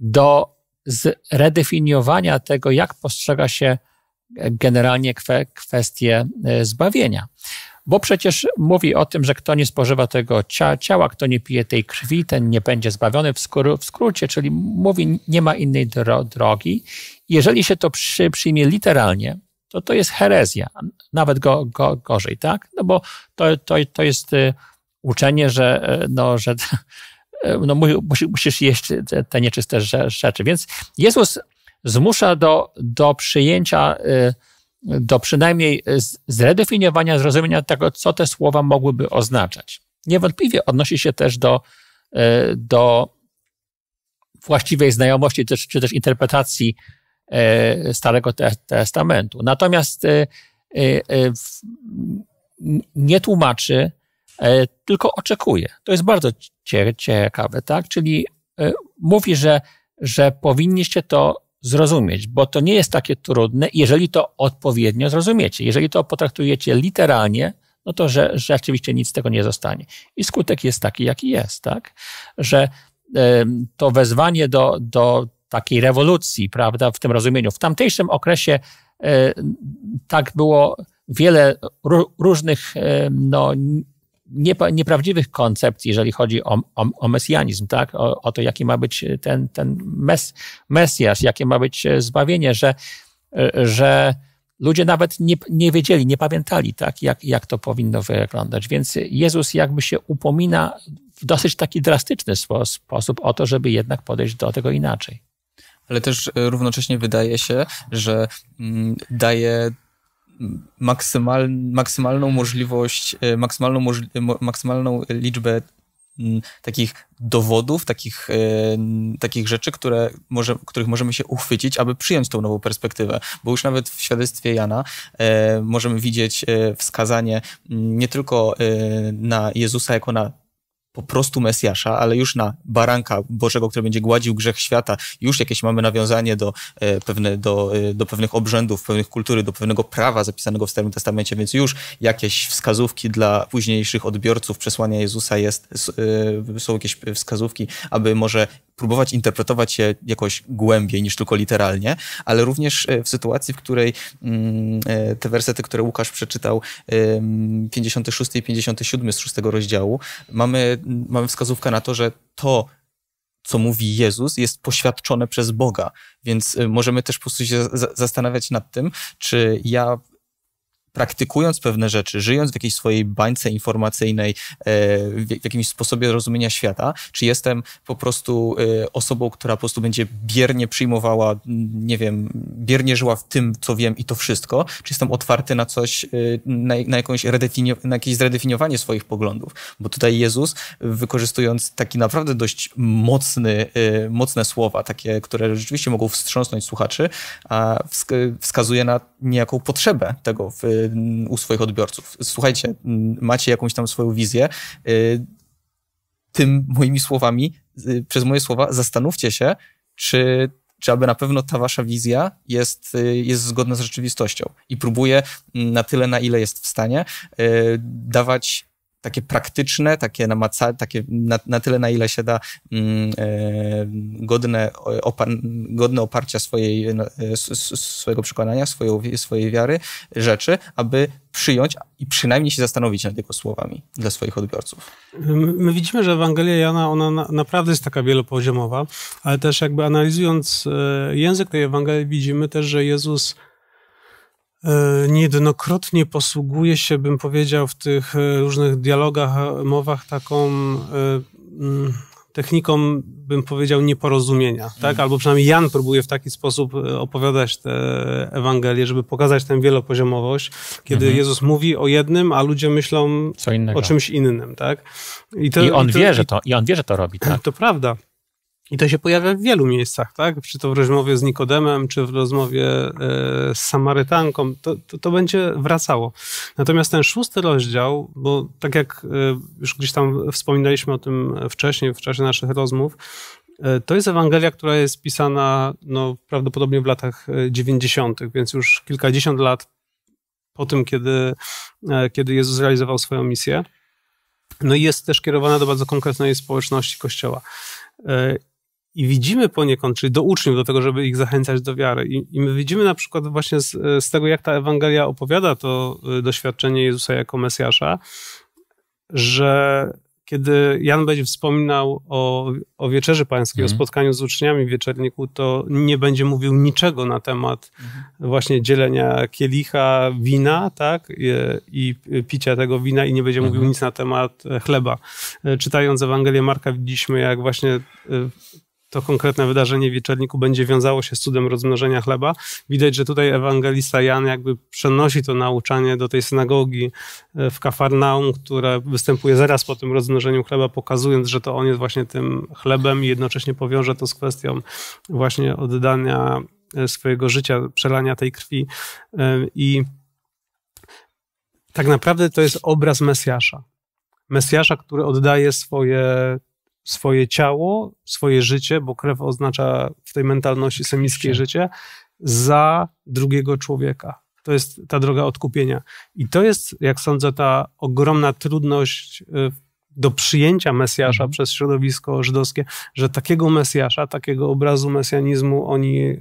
do zredefiniowania tego, jak postrzega się e, generalnie kwe kwestie e, zbawienia. Bo przecież mówi o tym, że kto nie spożywa tego ciała, kto nie pije tej krwi, ten nie będzie zbawiony w, w skrócie, czyli mówi, nie ma innej dro drogi. Jeżeli się to przy przyjmie literalnie, to to jest herezja, nawet go, go gorzej, tak? No bo to, to, to jest y, uczenie, że, y, no, że no, musisz jeść te nieczyste rzeczy. Więc Jezus zmusza do, do przyjęcia. Y do przynajmniej zredefiniowania, zrozumienia tego, co te słowa mogłyby oznaczać. Niewątpliwie odnosi się też do, e, do właściwej znajomości czy też interpretacji e, Starego Testamentu. Natomiast e, nie tłumaczy, tylko oczekuje. To jest bardzo ciekawe, tak? Czyli mówi, że, że powinniście to zrozumieć, bo to nie jest takie trudne, jeżeli to odpowiednio zrozumiecie. Jeżeli to potraktujecie literalnie, no to że, że rzeczywiście nic z tego nie zostanie. I skutek jest taki, jaki jest, tak? Że y, to wezwanie do, do takiej rewolucji, prawda, w tym rozumieniu. W tamtejszym okresie y, tak było wiele różnych no, nieprawdziwych koncepcji, jeżeli chodzi o, o, o mesjanizm, tak? O, o, to, jaki ma być ten, ten mes, mesjasz, jakie ma być e, zbawienie, że, e, że ludzie nawet nie, nie wiedzieli, nie pamiętali, tak? jak, jak to powinno wyglądać. Więc Jezus jakby się upomina w dosyć taki drastyczny sposób o to, żeby jednak podejść do tego inaczej ale też e, równocześnie wydaje się, że mm, daje maksymal, maksymalną możliwość, e, maksymalną, e, maksymalną liczbę mm, takich dowodów, takich, e, takich rzeczy, które może, których możemy się uchwycić, aby przyjąć tą nową perspektywę. Bo już nawet w świadectwie Jana możemy widzieć wskazanie mm, nie tylko na Jezusa jako na po prostu Mesjasza, ale już na baranka Bożego, który będzie gładził grzech świata, już jakieś mamy nawiązanie do, e, pewne, do, e, do pewnych obrzędów, pewnych kultury, do pewnego prawa zapisanego w Starym Testamencie, więc już jakieś wskazówki dla późniejszych odbiorców przesłania Jezusa jest, e, są jakieś wskazówki, aby może próbować interpretować je jakoś głębiej niż tylko literalnie, ale również e, w sytuacji, w której mm, e, te wersety, które Łukasz przeczytał, 56 i 57 z szóstego rozdziału, mamy mamy wskazówkę na to, że to, co mówi Jezus, jest poświadczone przez Boga. Więc y, możemy też po prostu się zastanawiać nad tym, czy ja praktykując pewne rzeczy, żyjąc w jakiejś swojej bańce informacyjnej, e, w jakimś sposobie rozumienia świata, czy jestem po prostu e, osobą, która po prostu będzie biernie przyjmowała, nie wiem, biernie żyła w tym, co wiem i to wszystko, czy jestem otwarty na coś, e, na, na, jakąś na jakieś zredefiniowanie swoich poglądów, bo tutaj Jezus, wykorzystując taki naprawdę dość mocny, mocne słowa, takie, które rzeczywiście mogą wstrząsnąć słuchaczy, wskazuje na niejaką potrzebę tego w u swoich odbiorców. Słuchajcie, macie jakąś tam swoją wizję. Y, tym moimi słowami, y, przez moje słowa, zastanówcie się, czy czy aby na pewno ta wasza wizja jest, y, jest zgodna z rzeczywistością i próbuje mm, na tyle, na ile jest w stanie, dawać takie praktyczne, takie, namaca, takie na, na tyle, na ile się da mm, e, godne, opar, godne oparcia swojej, no, e, swojego przekonania, swojej, swojej wiary, rzeczy, aby przyjąć i przynajmniej się zastanowić nad jego słowami dla swoich odbiorców. My, my widzimy, że Ewangelia Jana, ona na, naprawdę jest taka wielopoziomowa, ale też jakby analizując e, język tej Ewangelii widzimy też, że Jezus E, niejednokrotnie posługuje się, bym powiedział, w tych e, różnych dialogach, e, mowach taką mm, techniką, bym powiedział, nieporozumienia, tak? Mhm. Albo przynajmniej Jan próbuje w taki sposób opowiadać tę Ewangelię, żeby pokazać tę wielopoziomowość, kiedy mhm. Jezus mówi o jednym, a ludzie myślą o czymś innym, tak? I, to, I on i to, wie, że to, i on wie, że to robi, tak? To prawda. I to się pojawia w wielu miejscach, tak? Czy to w rozmowie z Nikodemem, czy w rozmowie e, z Samarytanką, to, to, to, będzie wracało. Natomiast ten szósty rozdział, bo tak jak e, już gdzieś tam wspominaliśmy o tym wcześniej, w czasie naszych rozmów, e, to jest Ewangelia, która jest pisana no, prawdopodobnie w latach 90., więc już kilkadziesiąt lat po tym, kiedy, kiedy Jezus zrealizował swoją misję. No i jest też kierowana do bardzo konkretnej społeczności Kościoła i widzimy poniekąd, czyli do uczniów, do tego, żeby ich zachęcać do wiary. I, i my widzimy na przykład właśnie z, e, z, tego, jak ta Ewangelia opowiada to e, doświadczenie Jezusa jako Mesjasza, że kiedy Jan będzie wspominał o, o wieczerzy pańskiej, o mhm. spotkaniu z uczniami w wieczerniku, to nie będzie mówił niczego na temat mhm. właśnie dzielenia kielicha wina, tak? E, I, i picia tego wina, i nie będzie mówił mhm. nic na temat chleba. Czytając Ewangelię Marka, widzieliśmy, jak właśnie to konkretne wydarzenie w wieczorniku będzie wiązało się z cudem rozmnożenia chleba. Widać, że tutaj ewangelista Jan jakby przenosi to nauczanie do tej synagogi e, w Kafarnaum, które występuje zaraz po tym rozmnożeniu chleba, pokazując, że to on jest właśnie tym chlebem i jednocześnie powiąże to z kwestią właśnie oddania e, swojego życia, przelania tej krwi e, i tak naprawdę to jest obraz Mesjasza. Mesjasza, który oddaje swoje swoje ciało, swoje życie, bo krew oznacza w tej mentalności semickiej życie, za drugiego człowieka. To jest ta droga odkupienia. I to jest, jak sądzę, ta ogromna trudność e, do przyjęcia Mesjasza mhm. przez środowisko żydowskie, że takiego Mesjasza, takiego obrazu mesjanizmu oni e,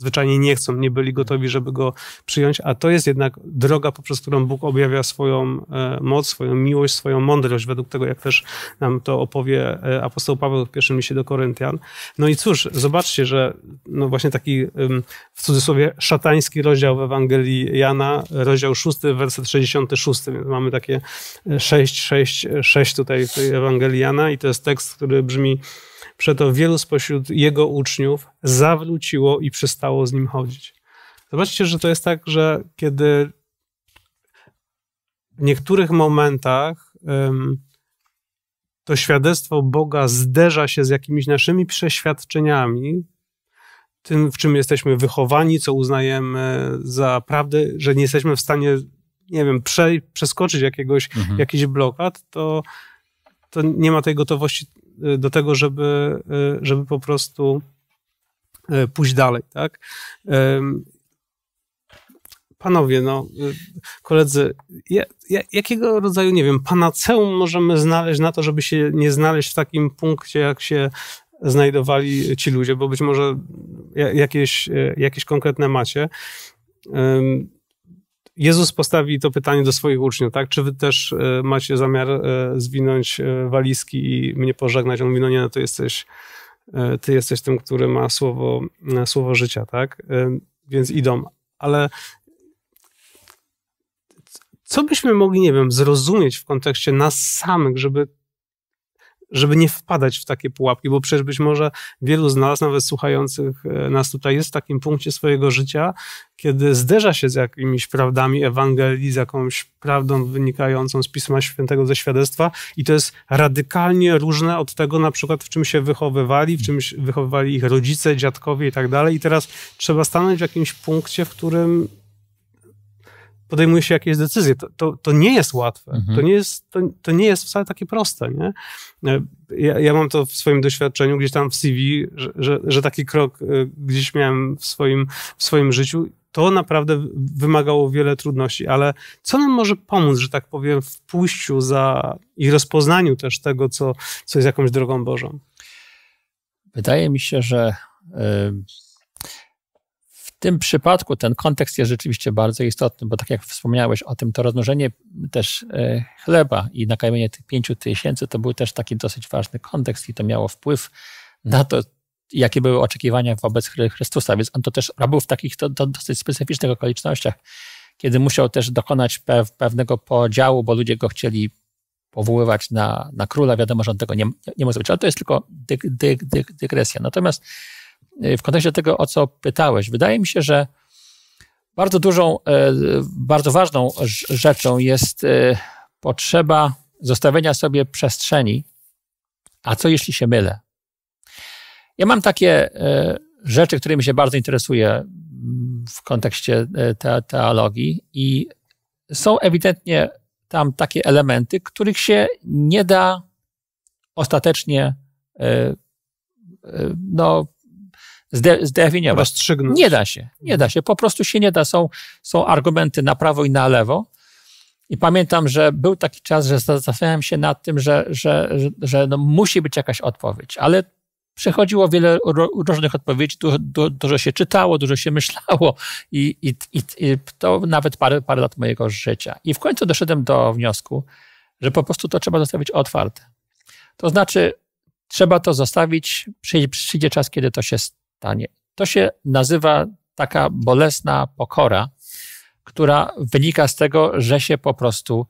zwyczajnie nie chcą, nie byli gotowi, żeby go przyjąć, a to jest jednak droga, poprzez którą Bóg objawia swoją e, moc, swoją miłość, swoją mądrość, według tego, jak też nam to opowie e, apostoł Paweł w pierwszym liście do Koryntian. No i cóż, zobaczcie, że no właśnie taki w cudzysłowie szatański rozdział w Ewangelii Jana, rozdział 6, werset 66, więc mamy takie 6, 6, 6 tutaj w tej Ewangelii Jana i to jest tekst, który brzmi Przeto wielu spośród jego uczniów zawróciło i przestało z nim chodzić. Zobaczcie, że to jest tak, że kiedy w niektórych momentach to świadectwo Boga zderza się z jakimiś naszymi przeświadczeniami, tym, w czym jesteśmy wychowani, co uznajemy za prawdę, że nie jesteśmy w stanie, nie wiem, prze, przeskoczyć jakiegoś, mhm. jakiś blokad, to, to nie ma tej gotowości Y, do tego, żeby, y, żeby po prostu y, pójść dalej, tak? Panowie, no, koledzy, jakiego rodzaju, nie wiem, panaceum możemy znaleźć na to, żeby się nie znaleźć w takim punkcie, jak się znajdowali ci ludzie, bo być może jakieś, jakieś konkretne macie. Jezus postawi to pytanie do swoich uczniów, tak? Czy wy też e, macie zamiar e, zwinąć e, walizki i mnie pożegnać? On mówi, no nie, no to jesteś, ty jesteś tym, który ma słowo, słowo życia, tak? Więc idą. Ale co byśmy mogli, nie wiem, zrozumieć w kontekście nas samych, żeby żeby nie wpadać w takie pułapki, bo przecież być może wielu z nas, nawet słuchających e, nas tutaj, jest w takim punkcie swojego życia, kiedy zderza się z jakimiś prawdami Ewangelii, z jakąś prawdą wynikającą z Pisma Świętego, ze świadectwa i to jest radykalnie różne od tego na przykład, w czym się wychowywali, w czym wychowywali ich rodzice, dziadkowie i tak dalej i teraz trzeba stanąć w jakimś punkcie, w którym podejmuje się jakieś decyzje. To, to, to nie jest łatwe. Mhm. To, nie jest, to, to, nie jest wcale takie proste. Nie? E, ja, ja, mam to w swoim doświadczeniu gdzieś tam w CV, że, że, że taki krok e, gdzieś miałem w swoim, w swoim życiu to naprawdę wymagało wiele trudności, ale co nam może pomóc, że tak powiem, w pójściu za i rozpoznaniu też tego, co, co jest jakąś drogą Bożą? Wydaje mi się, że e, tym przypadku ten kontekst jest rzeczywiście bardzo istotny, bo tak jak wspomniałeś o tym, to rozmnożenie też e, chleba i nakarmienie tych pięciu tysięcy to był też taki dosyć ważny kontekst i to miało wpływ na to, jakie były oczekiwania wobec Chrystusa. Więc on to też robił w takich to, to dosyć specyficznych okolicznościach, kiedy musiał też dokonać pewnego podziału, bo ludzie go chcieli powoływać na, na króla. Wiadomo, że on tego nie, nie, nie zrobić, ale to jest tylko dyg, dyg, dyg, dygresja. Natomiast Y, w kontekście tego, o co pytałeś, wydaje mi się, że bardzo dużą, e, bardzo ważną rzeczą jest e, potrzeba zostawienia sobie przestrzeni. A co jeśli się mylę? Ja mam takie e, rzeczy, którymi się bardzo interesuję w kontekście te, teologii, i są ewidentnie tam takie elementy, których się nie da ostatecznie no, zde, zdefiniować. Nie da się, nie da się, po prostu się nie da. Są, są argumenty na prawo i na lewo. I pamiętam, że był taki czas, że zastanawiałem się nad tym, że, że, że, że no musi być jakaś odpowiedź, ale przechodziło wiele różnych odpowiedzi, dużo, dużo się czytało, dużo się myślało i, i, i, i to nawet parę, parę lat mojego życia. I w końcu doszedłem do wniosku, że po prostu to trzeba zostawić otwarte. To znaczy, trzeba to zostawić, przyjdzie, przyjdzie czas, kiedy to się stanie. To się nazywa taka bolesna pokora, która wynika z tego, że się po prostu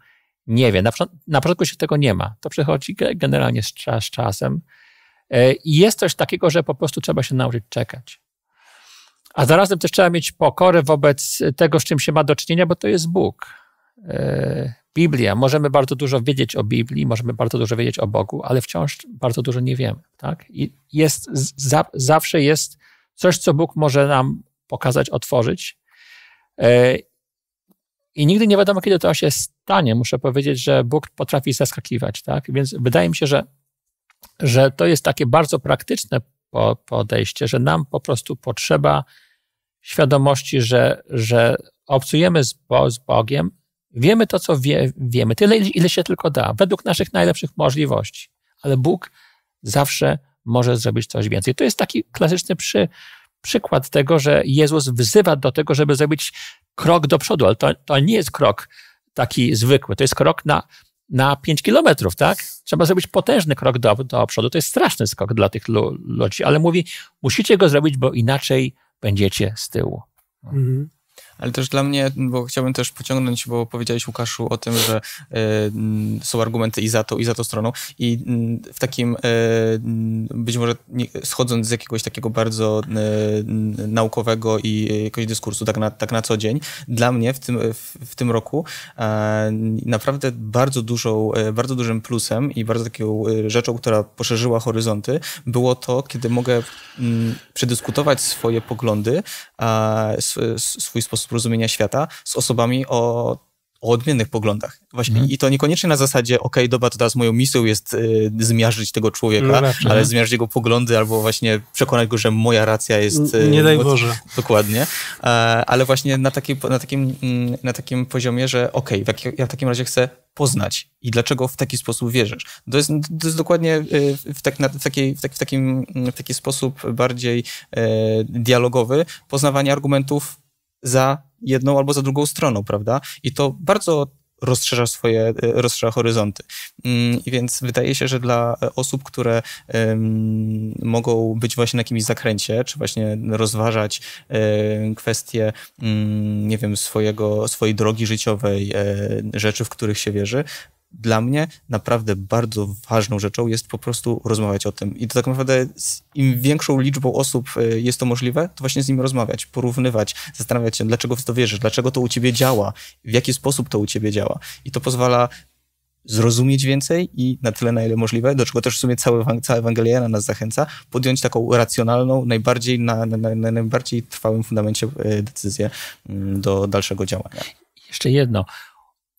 nie wie. Na, na początku się tego nie ma. To przychodzi generalnie z, z czasem. E, I jest coś takiego, że po prostu trzeba się nauczyć czekać. A zarazem też trzeba mieć pokorę wobec tego, z czym się ma do czynienia, bo to jest Bóg. E, Biblia. Możemy bardzo dużo wiedzieć o Biblii, możemy bardzo dużo wiedzieć o Bogu, ale wciąż bardzo dużo nie wiemy. Tak? I jest, za, zawsze jest Coś, co Bóg może nam pokazać, otworzyć. E, I nigdy nie wiadomo, kiedy to się stanie. Muszę powiedzieć, że Bóg potrafi zaskakiwać, tak? Więc wydaje mi się, że, że to jest takie bardzo praktyczne podejście, że nam po prostu potrzeba świadomości, że, że obcujemy z, Bo z Bogiem, wiemy to, co wie, wiemy, tyle, ile się tylko da, według naszych najlepszych możliwości. Ale Bóg zawsze może zrobić coś więcej. To jest taki klasyczny przy, przykład tego, że Jezus wzywa do tego, żeby zrobić krok do przodu, ale to, to nie jest krok taki zwykły, to jest krok na, na 5 kilometrów, tak? Trzeba zrobić potężny krok do, do przodu. To jest straszny skok dla tych ludzi, ale mówi, musicie go zrobić, bo inaczej będziecie z tyłu. Mhm ale też dla mnie, bo chciałbym też pociągnąć, bo powiedziałeś Łukaszu o tym, że y, są argumenty i za to, i za tą stroną i w takim, y, być może nie, schodząc z jakiegoś takiego bardzo y, naukowego i jakiegoś dyskursu, tak na, tak na co dzień, dla mnie w tym, w, w tym roku naprawdę bardzo dużą, bardzo dużym plusem i bardzo taką rzeczą, która poszerzyła horyzonty, było to, kiedy mogę przedyskutować swoje poglądy, swój sposób porozumienia świata z osobami o o odmiennych poglądach. Właśnie. Mhm. I to niekoniecznie na zasadzie, okej, okay, dobra, to teraz moją misją jest y, zmiażdżyć tego człowieka, no ale nie? zmiażdżyć jego poglądy albo właśnie przekonać go, że moja racja jest... Y, nie daj od... Boże. Dokładnie. E, ale właśnie na, taki, na, takim, mm, na takim poziomie, że okej, okay, ja w takim razie chcę poznać i dlaczego w taki sposób wierzysz. To jest, to jest dokładnie y, w, tak, w, takiej, w, tak, w, takim, w taki sposób bardziej e, dialogowy poznawanie argumentów za jedną albo za drugą stroną, prawda? I to bardzo rozszerza swoje, e, rozszerza horyzonty. Mm, więc wydaje się, że dla e, osób, które mogą być właśnie na jakimś zakręcie, czy właśnie rozważać e, kwestie, mm, nie wiem, swojego, swojej drogi życiowej, rzeczy, w których się wierzy, dla mnie naprawdę bardzo ważną rzeczą jest po prostu rozmawiać o tym. I to tak naprawdę im większą liczbą osób e, jest to możliwe, to właśnie z nimi rozmawiać, porównywać, zastanawiać się, dlaczego w to wierzysz, dlaczego to u ciebie działa, w jaki sposób to u ciebie działa. I to pozwala zrozumieć więcej i na tyle, na ile możliwe, do czego też w sumie cała, cała Ewangelia nas zachęca, podjąć taką racjonalną, najbardziej na, na, na najbardziej trwałym fundamencie e, decyzję mm, do dalszego działania. Jeszcze jedno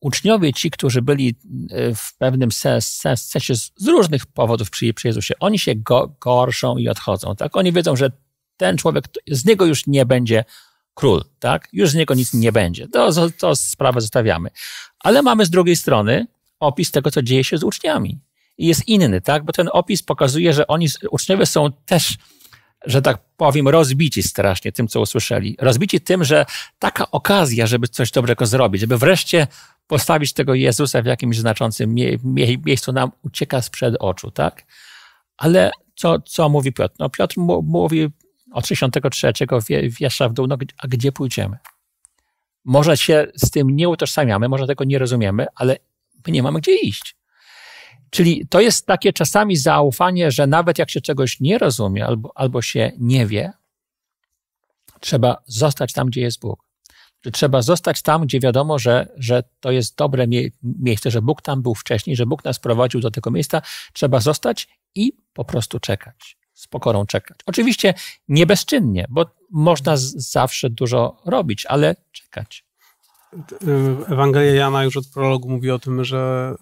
uczniowie, ci, którzy byli e, w pewnym sensie z różnych powodów przy, przy Jezusie, oni się go, gorszą i odchodzą. Tak? Oni wiedzą, że ten człowiek, z niego już nie będzie król, tak? Już z niego nic nie będzie. To, to sprawę zostawiamy. Ale mamy z drugiej strony opis tego, co dzieje się z uczniami. I jest inny, tak? Bo ten opis pokazuje, że oni, uczniowie są też że tak powiem, rozbici strasznie tym, co usłyszeli. Rozbici tym, że taka okazja, żeby coś dobrego zrobić, żeby wreszcie postawić tego Jezusa w jakimś znaczącym mie mie miejscu, nam ucieka sprzed oczu, tak? Ale co, co mówi Piotr? No Piotr mówi od 63 wie wiersza w dół, no, a gdzie pójdziemy? Może się z tym nie utożsamiamy, może tego nie rozumiemy, ale my nie mamy gdzie iść. Czyli to jest takie czasami zaufanie, że nawet jak się czegoś nie rozumie albo, albo się nie wie, trzeba zostać tam, gdzie jest Bóg. Trzeba zostać tam, gdzie wiadomo, że, że to jest dobre mie miejsce, że Bóg tam był wcześniej, że Bóg nas prowadził do tego miejsca. Trzeba zostać i po prostu czekać, z pokorą czekać. Oczywiście nie bezczynnie, bo można zawsze dużo robić, ale czekać. Ewangelia Jana już od prologu mówi o tym, że.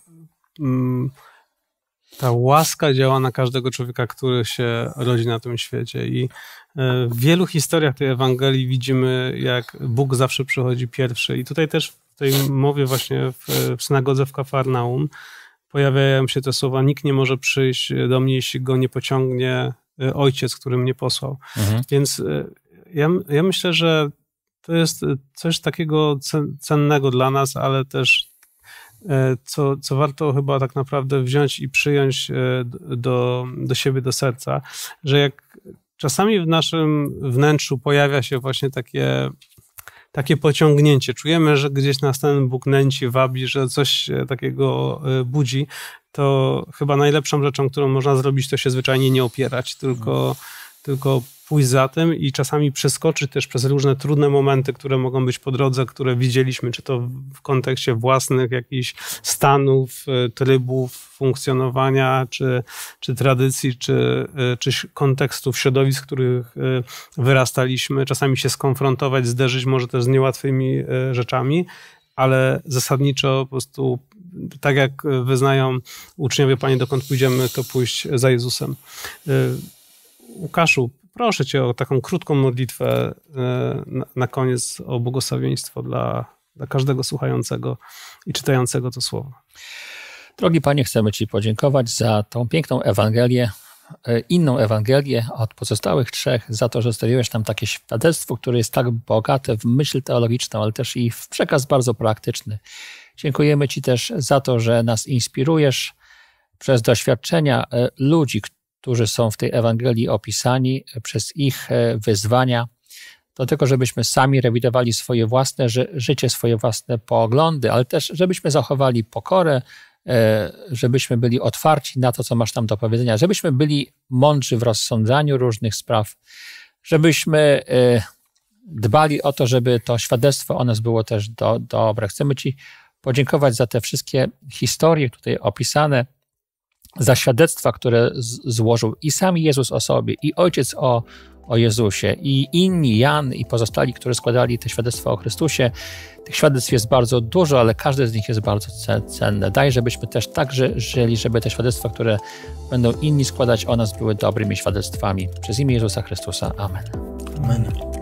Mm, ta łaska działa na każdego człowieka, który się rodzi na tym świecie. I e, w wielu historiach tej Ewangelii widzimy, jak Bóg zawsze przychodzi pierwszy. I tutaj też w tej mowie właśnie w, w synagodze w Kafarnaum pojawiają się te słowa, nikt nie może przyjść do mnie, jeśli go nie pociągnie e, ojciec, który mnie posłał. Mhm. Więc e, ja, ja myślę, że to jest coś takiego cennego dla nas, ale też E, co, co warto chyba tak naprawdę wziąć i przyjąć e, do, do siebie, do serca, że jak czasami w naszym wnętrzu pojawia się właśnie takie takie pociągnięcie. Czujemy, że gdzieś nas ten Bóg nęci, wabi, że coś takiego e, budzi, to chyba najlepszą rzeczą, którą można zrobić, to się zwyczajnie nie opierać, tylko, tylko pójść za tym i czasami przeskoczyć też przez różne trudne momenty, które mogą być po drodze, które widzieliśmy, czy to w kontekście własnych jakichś stanów, e, trybów, funkcjonowania, czy, czy tradycji, czy, e, czy kontekstów środowisk, w których e, wyrastaliśmy, czasami się skonfrontować, zderzyć może też z niełatwymi rzeczami, ale zasadniczo po prostu tak jak wyznają uczniowie Panie, dokąd pójdziemy, to pójść za Jezusem. Łukaszu, proszę Cię o taką krótką modlitwę e, na, na koniec o błogosławieństwo dla, dla każdego słuchającego i czytającego to słowo. Drogi Panie, chcemy Ci podziękować za tą piękną Ewangelię, e, inną Ewangelię od pozostałych trzech, za to, że zostawiłeś nam takie świadectwo, które jest tak bogate w myśl teologiczną, ale też i w przekaz bardzo praktyczny. Dziękujemy Ci też za to, że nas inspirujesz przez doświadczenia e, ludzi, którzy są w tej Ewangelii opisani, przez ich e, wyzwania do tego, żebyśmy sami rewidowali swoje własne ży życie, swoje własne poglądy, ale też żebyśmy zachowali pokorę, e, żebyśmy byli otwarci na to, co masz tam do powiedzenia, żebyśmy byli mądrzy w rozsądzaniu różnych spraw, żebyśmy e, dbali o to, żeby to świadectwo o nas było też do, dobre. Chcemy Ci podziękować za te wszystkie historie tutaj opisane, za świadectwa, które złożył i sam Jezus o sobie, i Ojciec o, o Jezusie, i inni, Jan i pozostali, którzy składali te świadectwa o Chrystusie. Tych świadectw jest bardzo dużo, ale każde z nich jest bardzo cenne. Daj, żebyśmy też także żyli, żeby te świadectwa, które będą inni składać o nas, były dobrymi świadectwami. Przez imię Jezusa Chrystusa. Amen. Amen.